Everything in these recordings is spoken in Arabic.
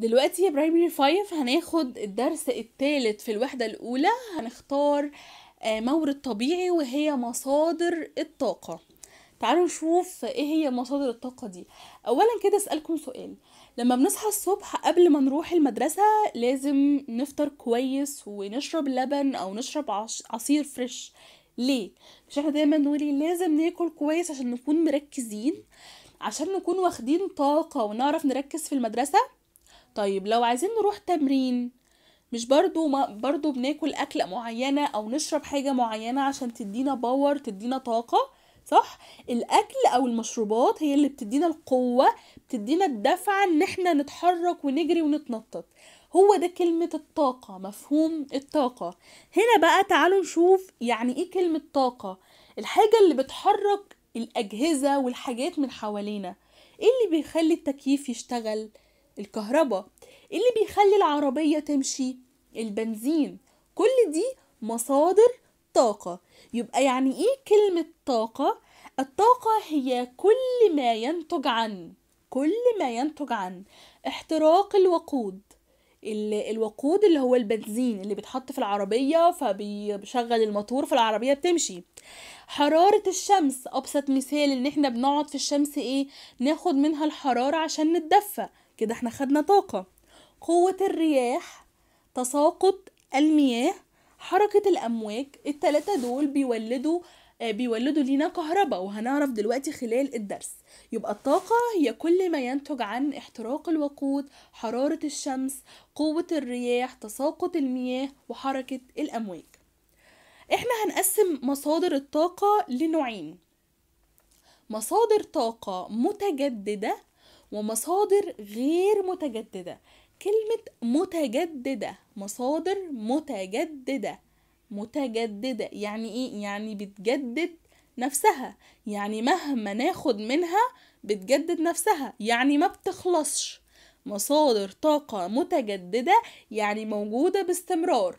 دلوقتي يا برايمري 5 هناخد الدرس الثالث في الوحدة الأولى هنختار آه، مورد طبيعي وهي مصادر الطاقة تعالوا نشوف ايه هي مصادر الطاقة دي أولا كده أسألكم سؤال لما بنصحى الصبح قبل ما نروح المدرسة لازم نفطر كويس ونشرب لبن أو نشرب عصير فريش ليه؟ مش احنا دايما نقولي إيه؟ لازم ناكل كويس عشان نكون مركزين عشان نكون واخدين طاقة ونعرف نركز في المدرسة طيب لو عايزين نروح تمرين مش برضو ما برضو بناكل أكلة معينة أو نشرب حاجة معينة عشان تدينا باور تدينا طاقة صح الأكل أو المشروبات هي اللي بتدينا القوة بتدينا الدفعة إن احنا نتحرك ونجري ونتنطط هو ده كلمة الطاقة مفهوم الطاقة هنا بقى تعالوا نشوف يعني ايه كلمة طاقة الحاجة اللي بتحرك الأجهزة والحاجات من حوالينا ايه اللي بيخلي التكييف يشتغل الكهرباء اللي بيخلي العربية تمشي البنزين كل دي مصادر طاقة يبقى يعني ايه كلمة طاقة؟ الطاقة هي كل ما ينتج عن كل ما ينتج عن احتراق الوقود الوقود اللي هو البنزين اللي بيتحط في العربية فبيشغل الموتور فالعربية بتمشي حرارة الشمس أبسط مثال إن إحنا بنقعد في الشمس إيه ناخد منها الحرارة عشان نتدفى كده احنا خدنا طاقة قوة الرياح تساقط المياه حركة الأمواج التلاتة دول بيولدوا آه، بيولدوا لينا كهرباء وهنعرف دلوقتي خلال الدرس يبقى الطاقة هي كل ما ينتج عن احتراق الوقود حرارة الشمس قوة الرياح تساقط المياه وحركة الأمواج احنا هنقسم مصادر الطاقة لنوعين مصادر طاقة متجددة ومصادر غير متجددة كلمة متجددة مصادر متجددة متجددة يعني ايه يعني بتجدد نفسها يعني مهما ناخد منها بتجدد نفسها يعني ما بتخلصش مصادر طاقة متجددة يعني موجودة باستمرار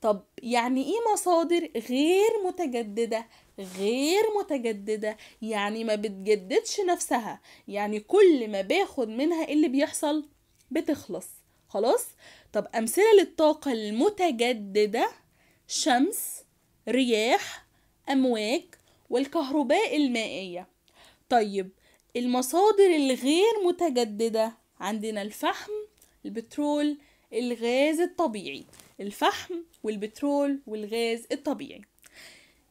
طب يعني ايه مصادر غير متجددة غير متجددة يعني ما بتجددش نفسها يعني كل ما باخد منها إيه اللي بيحصل بتخلص خلاص طب أمثلة للطاقة المتجددة شمس رياح أمواج والكهرباء المائية طيب المصادر الغير متجددة عندنا الفحم البترول الغاز الطبيعي الفحم والبترول والغاز الطبيعي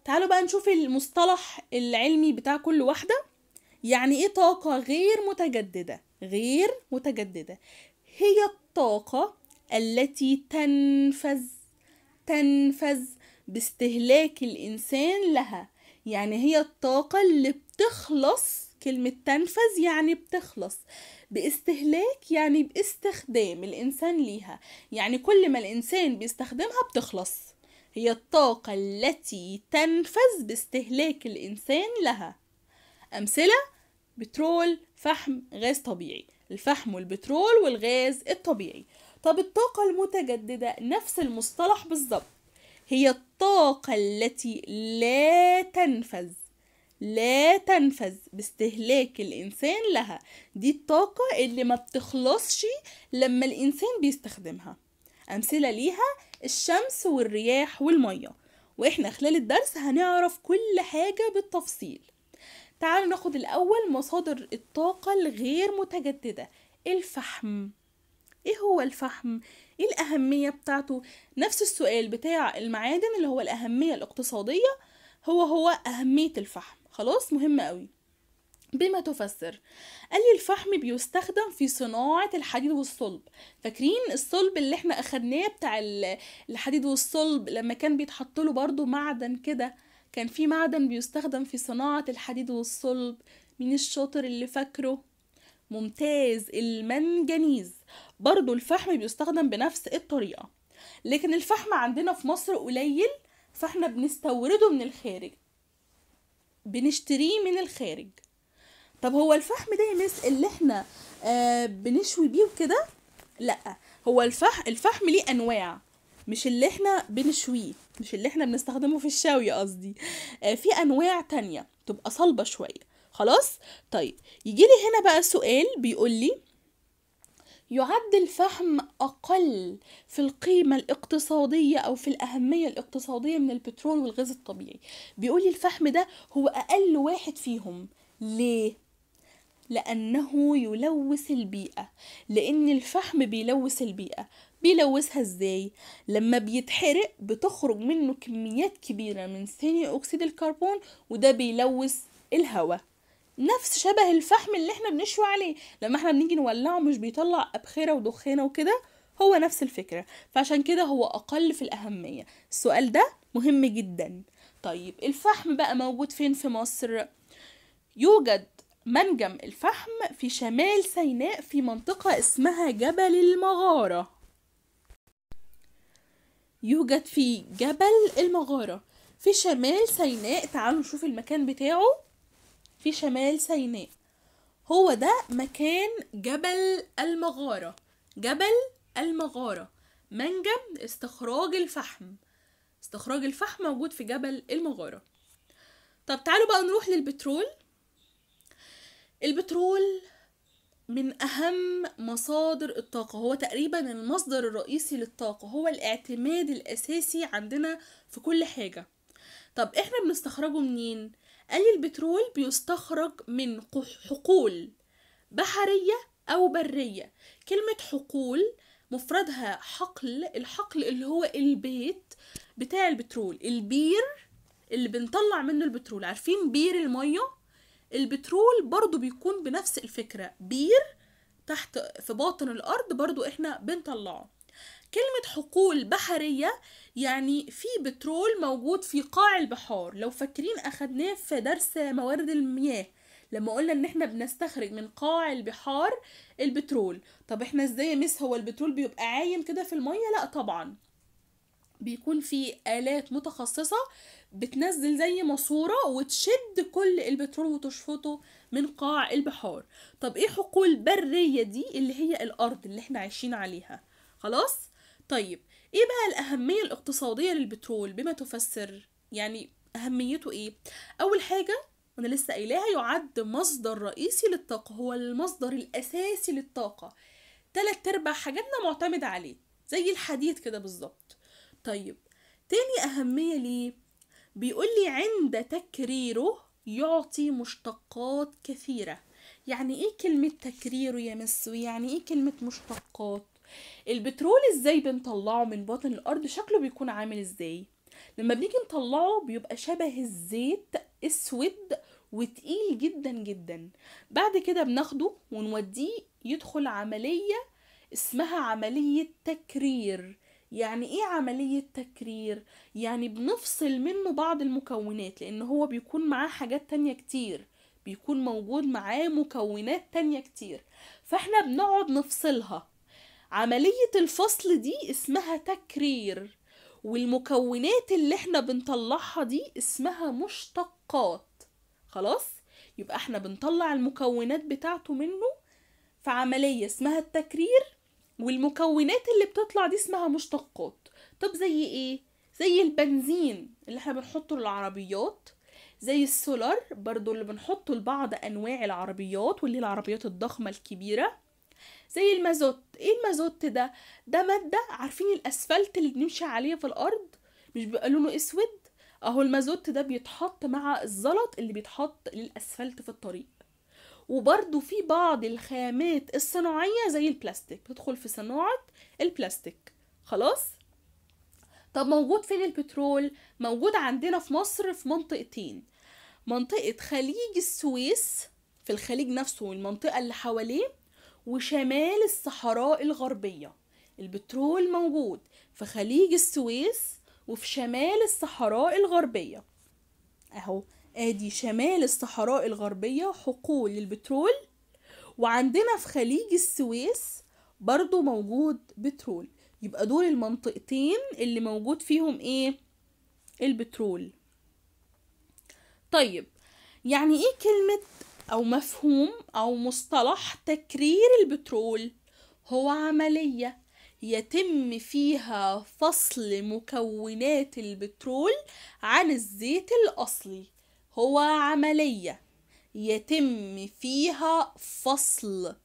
تعالوا بقى نشوف المصطلح العلمي بتاع كل واحدة يعني ايه طاقة غير متجددة غير متجددة هي الطاقة التي تنفذ تنفذ باستهلاك الإنسان لها يعني هي الطاقة اللي بتخلص كلمة تنفذ يعني بتخلص باستهلاك يعني باستخدام الإنسان ليها يعني كل ما الإنسان بيستخدمها بتخلص هي الطاقة التي تنفذ باستهلاك الإنسان لها أمثلة بترول فحم غاز طبيعي الفحم والبترول والغاز الطبيعي طب الطاقة المتجددة نفس المصطلح بالظبط هي الطاقة التي لا تنفذ لا تنفذ باستهلاك الإنسان لها دي الطاقة اللي ما بتخلصش لما الإنسان بيستخدمها أمثلة ليها الشمس والرياح والمية واحنا خلال الدرس هنعرف كل حاجة بالتفصيل تعالوا ناخد الأول مصادر الطاقة الغير متجددة الفحم ايه هو الفحم ايه الأهمية بتاعته نفس السؤال بتاع المعادن اللي هو الأهمية الاقتصادية هو هو أهمية الفحم خلاص مهم قوي بما تفسر قال لي الفحم بيستخدم في صناعة الحديد والصلب فاكرين الصلب اللي احنا اخدناه بتاع الحديد والصلب لما كان بيتحط له برضو معدن كده كان في معدن بيستخدم في صناعة الحديد والصلب مين الشاطر اللي فاكره ممتاز المنجنيز برضو الفحم بيستخدم بنفس الطريقة لكن الفحم عندنا في مصر قليل فاحنا بنستورده من الخارج بنشتريه من الخارج طب هو الفحم ده يا مس اللي احنا آه بنشوي بيه وكده لا هو الفحم الفحم ليه انواع مش اللي احنا بنشويه مش اللي احنا بنستخدمه في الشوي قصدي آه في انواع تانية تبقى صلبه شويه خلاص طيب يجي لي هنا بقى سؤال بيقول لي يعد الفحم أقل في القيمة الاقتصادية أو في الأهمية الاقتصادية من البترول والغاز الطبيعي بيقولي الفحم ده هو أقل واحد فيهم ليه؟ لأنه يلوث البيئة لأن الفحم بيلوث البيئة بيلوثها ازاي لما بيتحرق بتخرج منه كميات كبيرة من ثاني أكسيد الكربون وده بيلوث الهواء نفس شبه الفحم اللي احنا بنشوي عليه لما احنا بنيجي نولعه مش بيطلع أبخرة ودخانة وكده هو نفس الفكرة فعشان كده هو أقل في الأهمية السؤال ده مهم جدا طيب الفحم بقى موجود فين في مصر يوجد منجم الفحم في شمال سيناء في منطقة اسمها جبل المغارة يوجد في جبل المغارة في شمال سيناء تعالوا نشوف المكان بتاعه في شمال سيناء هو ده مكان جبل المغارة جبل المغارة منجم استخراج الفحم استخراج الفحم موجود في جبل المغارة طب تعالوا بقى نروح للبترول البترول من أهم مصادر الطاقة هو تقريبا المصدر الرئيسي للطاقة هو الاعتماد الأساسي عندنا في كل حاجة طب احنا بنستخرجه منين؟ قال لي البترول بيستخرج من حقول بحرية أو برية كلمة حقول مفردها حقل الحقل اللي هو البيت بتاع البترول البير اللي بنطلع منه البترول عارفين بير المية البترول برضو بيكون بنفس الفكرة بير تحت في باطن الأرض برضو إحنا بنطلعه كلمة حقول بحرية يعني في بترول موجود في قاع البحار لو فاكرين أخدناه في درس موارد المياه لما قلنا ان احنا بنستخرج من قاع البحار البترول طب احنا ازاي يا مس هو البترول بيبقى عايم كده في الميه لا طبعا بيكون في آلات متخصصة بتنزل زي ماسورة وتشد كل البترول وتشفطه من قاع البحار طب ايه حقول برية دي اللي هي الأرض اللي احنا عايشين عليها خلاص؟ طيب ايه بقى الأهمية الاقتصادية للبترول بما تفسر يعني أهميته ايه؟ أول حاجة وانا لسه قايلاها يعد مصدر رئيسي للطاقة هو المصدر الأساسي للطاقة تلات أرباع حاجاتنا معتمد عليه زي الحديد كده بالظبط طيب تاني أهمية ليه بيقول لي عند تكريره يعطي مشتقات كثيرة يعني ايه كلمة تكريره يا مسو يعني ايه كلمة مشتقات البترول ازاي بنطلعه من بطن الارض شكله بيكون عامل ازاي لما بنيجي نطلعه بيبقى شبه الزيت اسود وتقيل جدا جدا بعد كده بناخده ونوديه يدخل عملية اسمها عملية تكرير يعني ايه عملية تكرير يعني بنفصل منه بعض المكونات لان هو بيكون معاه حاجات تانية كتير بيكون موجود معاه مكونات تانية كتير فاحنا بنقعد نفصلها عملية الفصل دي اسمها تكرير والمكونات اللي احنا بنطلعها دي اسمها مشتقات خلاص يبقى احنا بنطلع المكونات بتاعته منه في عملية اسمها التكرير والمكونات اللي بتطلع دي اسمها مشتقات طب زي ايه زي البنزين اللي احنا بنحطه للعربيات زي السولار برضو اللي بنحطه لبعض انواع العربيات واللي العربيات الضخمه الكبيره زي المازوت ايه المازوت ده ده ماده عارفين الاسفلت اللي بنمشي عليه في الارض مش بيبقى لونه اسود اهو المازوت ده بيتحط مع الزلط اللي بيتحط للاسفلت في الطريق وبرده في بعض الخامات الصناعية زي البلاستيك بتدخل في صناعة البلاستيك خلاص طب موجود فين البترول موجود عندنا في مصر في منطقتين منطقة خليج السويس في الخليج نفسه والمنطقة اللي حواليه وشمال الصحراء الغربية البترول موجود في خليج السويس وفي شمال الصحراء الغربية اهو ادي شمال الصحراء الغربية حقول للبترول وعندنا في خليج السويس برضو موجود بترول يبقى دول المنطقتين اللي موجود فيهم ايه البترول طيب يعني ايه كلمة او مفهوم او مصطلح تكرير البترول هو عملية يتم فيها فصل مكونات البترول عن الزيت الاصلي هو عملية يتم فيها فصل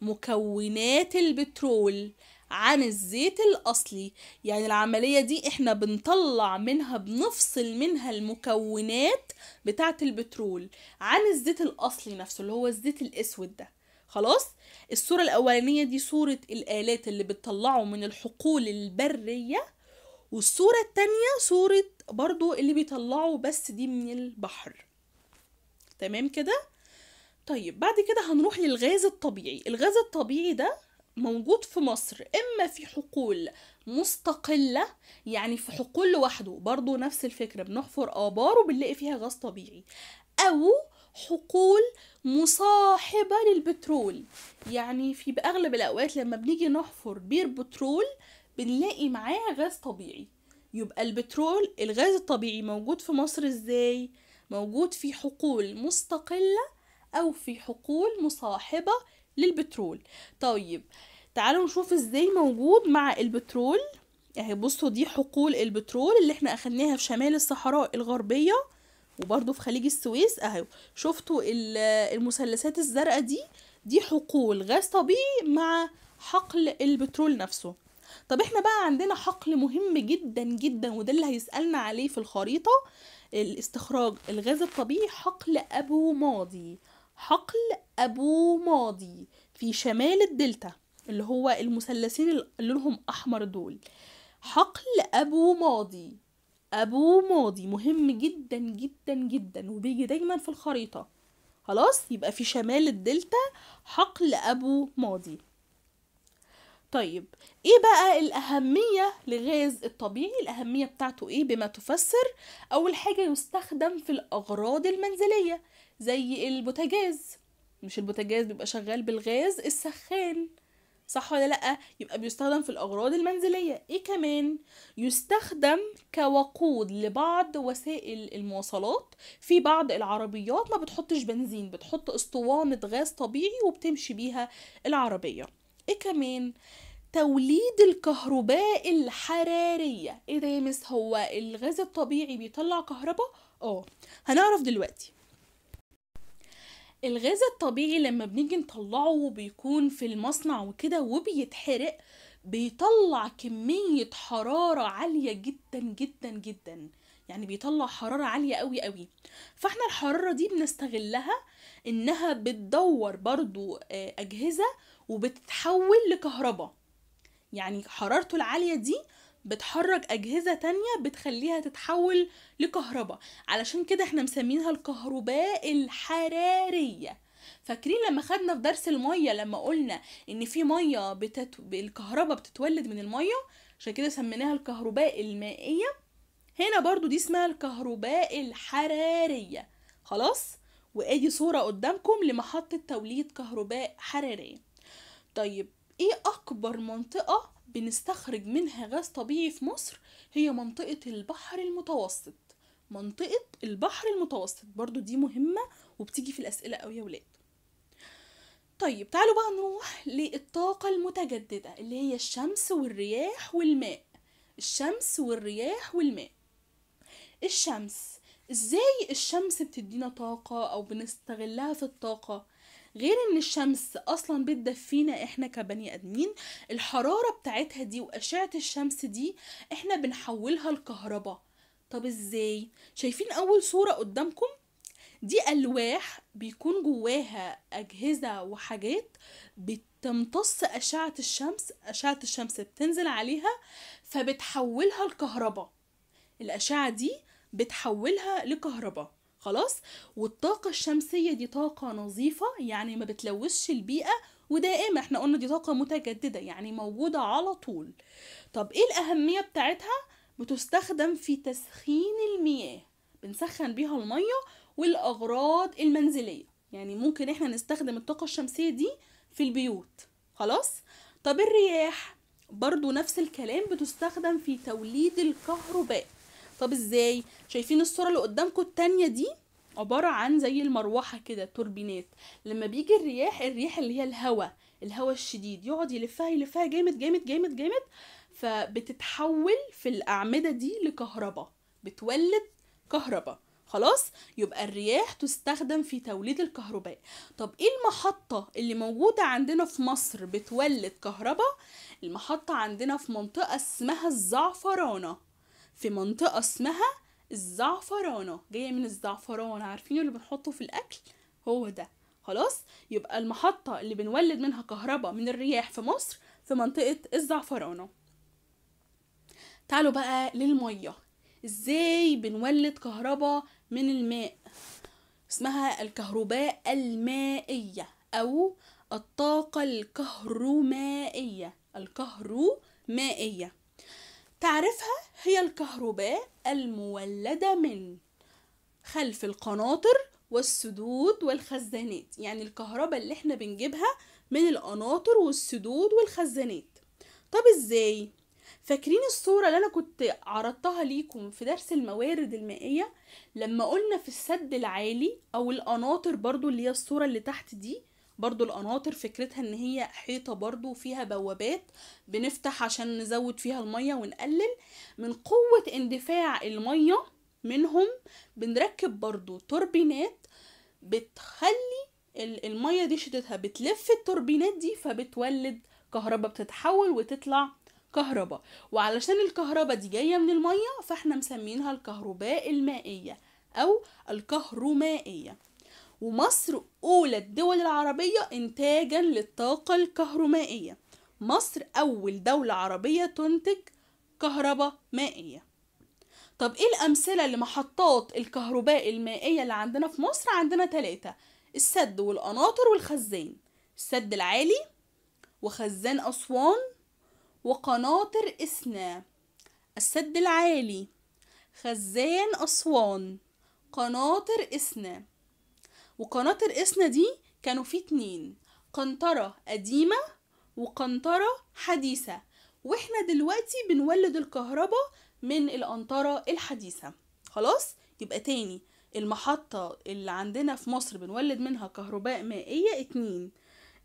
مكونات البترول عن الزيت الأصلي يعني العملية دي احنا بنطلع منها بنفصل منها المكونات بتاعة البترول عن الزيت الأصلي نفسه اللي هو الزيت الأسود ده خلاص الصورة الأولانية دي صورة الآلات اللي بتطلعه من الحقول البرية والصورة التانية صورة برضو اللي بيطلعوا بس دي من البحر تمام كده طيب بعد كده هنروح للغاز الطبيعي الغاز الطبيعي ده موجود في مصر اما في حقول مستقلة يعني في حقول لوحده برضو نفس الفكرة بنحفر آبار وبنلاقي فيها غاز طبيعي أو حقول مصاحبة للبترول يعني في بأغلب الأوقات لما بنيجي نحفر بير بترول بنلاقي معاه غاز طبيعي يبقى البترول الغاز الطبيعي موجود في مصر ازاي موجود في حقول مستقلة او في حقول مصاحبة للبترول طيب تعالوا نشوف ازاي موجود مع البترول اهي بصوا دي حقول البترول اللي احنا اخدناها في شمال الصحراء الغربية وبرضو في خليج السويس اهو شفتوا المثلثات الزرقاء دي دي حقول غاز طبيعي مع حقل البترول نفسه طب احنا بقى عندنا حقل مهم جدا جدا وده اللي هيسألنا عليه في الخريطة الاستخراج الغاز الطبيعي حقل أبو ماضي حقل أبو ماضي في شمال الدلتا اللي هو المثلثين اللي لونهم أحمر دول حقل أبو ماضي أبو ماضي مهم جدا جدا جدا وبيجي دايما في الخريطة خلاص يبقى في شمال الدلتا حقل أبو ماضي طيب ايه بقى الاهميه لغاز الطبيعي الاهميه بتاعته ايه بما تفسر اول حاجه يستخدم في الاغراض المنزليه زي البوتاجاز مش البوتاجاز بيبقى شغال بالغاز السخان صح ولا لا يبقى بيستخدم في الاغراض المنزليه ايه كمان يستخدم كوقود لبعض وسائل المواصلات في بعض العربيات ما بتحطش بنزين بتحط اسطوانه غاز طبيعي وبتمشي بيها العربيه ايه كمان توليد الكهرباء الحرارية ايه ده يا مس هو الغاز الطبيعي بيطلع كهرباء اه هنعرف دلوقتي الغاز الطبيعي لما بنيجي نطلعه وبيكون في المصنع وكده وبيتحرق بيطلع كمية حرارة عالية جدا جدا جدا يعني بيطلع حرارة عالية قوي قوي فاحنا الحرارة دي بنستغلها انها بتدور برضو آه، اجهزة وبتتحول لكهرباء يعني حرارته العالية دي بتحرك أجهزة تانية بتخليها تتحول لكهرباء علشان كده احنا مسمينها الكهرباء الحرارية فاكرين لما خدنا في درس المية لما قلنا ان في مية بتت... الكهرباء بتتولد من المية عشان كده سميناها الكهرباء المائية هنا برضو دي اسمها الكهرباء الحرارية خلاص وادي صورة قدامكم لمحطة توليد كهرباء حرارية طيب ايه اكبر منطقة بنستخرج منها غاز طبيعي في مصر هي منطقة البحر المتوسط منطقة البحر المتوسط برضو دي مهمة وبتيجي في الأسئلة أوي يا ولاد طيب تعالوا بقى نروح للطاقة المتجددة اللي هي الشمس والرياح والماء الشمس والرياح والماء الشمس ازاي الشمس بتدينا طاقة او بنستغلها في الطاقة غير ان الشمس اصلا بتدفينا احنا كبني ادمين الحراره بتاعتها دي واشعه الشمس دي احنا بنحولها لكهرباء طب ازاي شايفين اول صوره قدامكم دي الواح بيكون جواها اجهزه وحاجات بتمتص اشعه الشمس اشعه الشمس بتنزل عليها فبتحولها لكهرباء الاشعه دي بتحولها لكهرباء خلاص والطاقة الشمسية دي طاقة نظيفة يعني ما بتلوثش البيئة ودائمة احنا قلنا دي طاقة متجددة يعني موجودة على طول طب ايه الأهمية بتاعتها بتستخدم في تسخين المياه بنسخن بيها المية والأغراض المنزلية يعني ممكن احنا نستخدم الطاقة الشمسية دي في البيوت خلاص طب الرياح برضو نفس الكلام بتستخدم في توليد الكهرباء طب ازاي شايفين الصوره اللي قدامكم التانية دي عباره عن زي المروحه كده توربينات لما بيجي الرياح الرياح اللي هي الهواء الهواء الشديد يقعد يلفها يلفها جامد جامد جامد جامد فبتتحول في الاعمده دي لكهرباء بتولد كهرباء خلاص يبقى الرياح تستخدم في توليد الكهرباء طب ايه المحطة اللي موجودة عندنا في مصر بتولد كهرباء المحطة عندنا في منطقة اسمها الزعفرانة في منطقة اسمها الزعفرانة جاية من الزعفران عارفين اللي بنحطه في الأكل هو ده خلاص يبقى المحطة اللي بنولد منها كهرباء من الرياح في مصر في منطقة الزعفرانة تعالوا بقى للمية ازاي بنولد كهرباء من الماء اسمها الكهرباء المائية أو الطاقة الكهرومائية الكهرومائية تعرفها هي الكهرباء المولدة من خلف القناطر والسدود والخزانات يعني الكهرباء اللي احنا بنجيبها من القناطر والسدود والخزانات طب ازاي فاكرين الصورة اللي أنا كنت عرضتها ليكم في درس الموارد المائية لما قلنا في السد العالي أو القناطر برضو اللي هي الصورة اللي تحت دي برضو القناطر فكرتها ان هي حيطه برضو فيها بوابات بنفتح عشان نزود فيها الميه ونقلل من قوه اندفاع الميه منهم بنركب برضو توربينات بتخلي الميه دي شدتها بتلف التوربينات دي فبتولد كهرباء بتتحول وتطلع كهرباء وعلشان الكهرباء دي جايه من الميه فاحنا مسمينها الكهرباء المائيه او الكهرومائيه ومصر أولى الدول العربية إنتاجا للطاقة الكهرومائية مصر أول دولة عربية تنتج كهرباء مائية طب إيه الأمثلة لمحطات الكهرباء المائية اللي عندنا في مصر؟ عندنا تلاتة السد والقناطر والخزان السد العالي وخزان أسوان وقناطر إسنا السد العالي خزان أسوان قناطر إسنا وقناة القسنة دي كانوا فيه اتنين قنطرة قديمة وقنطرة حديثة واحنا دلوقتي بنولد الكهرباء من القنطرة الحديثة خلاص يبقى تاني المحطة اللي عندنا في مصر بنولد منها كهرباء مائية اتنين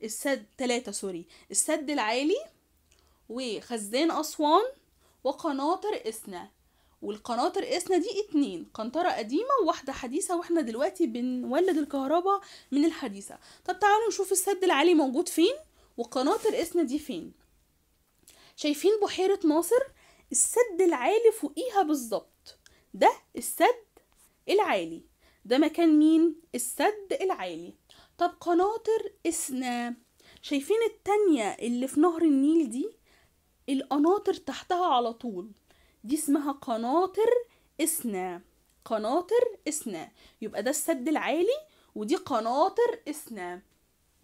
السد تلاتة سوري السد العالي وخزان أسوان وقناطر إسنا والقناطر قسنا دي اتنين قنطرة قديمة وواحدة حديثة واحنا دلوقتي بنولد الكهرباء من الحديثة طب تعالوا نشوف السد العالي موجود فين والقناطر قسنا دي فين شايفين بحيرة ناصر السد العالي فوقيها بالظبط ده السد العالي ده مكان مين السد العالي طب قناطر اسنا شايفين التانية اللي في نهر النيل دي القناطر تحتها على طول دي اسمها قناطر اثنى قناطر اثنى يبقى ده السد العالي ودي قناطر اثنى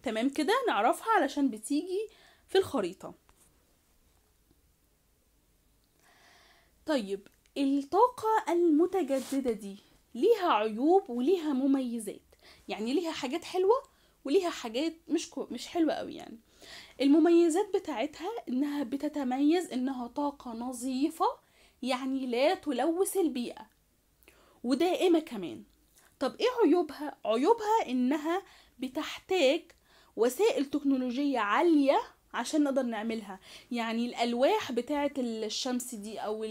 تمام كده نعرفها علشان بتيجي في الخريطة طيب الطاقة المتجددة دي ليها عيوب وليها مميزات يعني ليها حاجات حلوة وليها حاجات مش كو مش حلوة قوي يعني المميزات بتاعتها انها بتتميز انها طاقة نظيفة يعني لا تلوث البيئة ودائمة كمان طب ايه عيوبها؟ عيوبها انها بتحتاج وسائل تكنولوجية عالية عشان نقدر نعملها يعني الالواح بتاعه الشمس دي او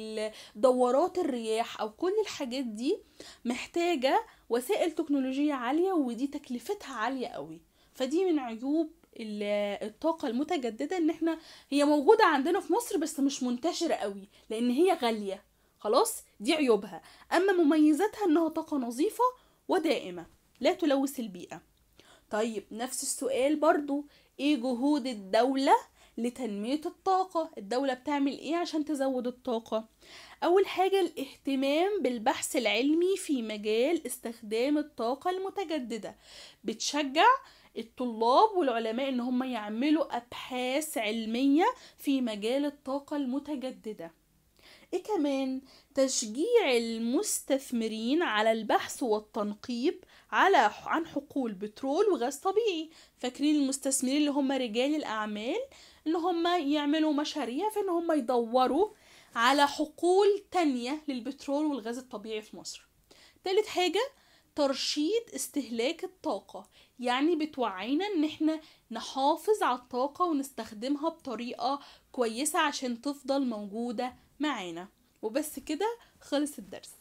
دورات الرياح او كل الحاجات دي محتاجه وسائل تكنولوجيه عاليه ودي تكلفتها عاليه قوي فدي من عيوب الطاقه المتجدده ان احنا هي موجوده عندنا في مصر بس مش منتشره قوي لان هي غاليه خلاص دي عيوبها اما مميزاتها انها طاقه نظيفه ودائمه لا تلوث البيئه طيب نفس السؤال برضو ايه جهود الدوله لتنمية الطاقة الدولة بتعمل ايه عشان تزود الطاقة اول حاجة الاهتمام بالبحث العلمي في مجال استخدام الطاقة المتجددة بتشجع الطلاب والعلماء ان هم يعملوا ابحاث علميه في مجال الطاقه المتجدده ايه كمان تشجيع المستثمرين على البحث والتنقيب على عن حقول بترول وغاز طبيعي فاكرين المستثمرين اللي هم رجال الاعمال ان هم يعملوا مشاريع في ان هم يدوروا على حقول تانية للبترول والغاز الطبيعي في مصر تالت حاجة ترشيد استهلاك الطاقة يعني بتوعينا ان احنا نحافظ على الطاقة ونستخدمها بطريقة كويسة عشان تفضل موجودة معانا وبس كده خلص الدرس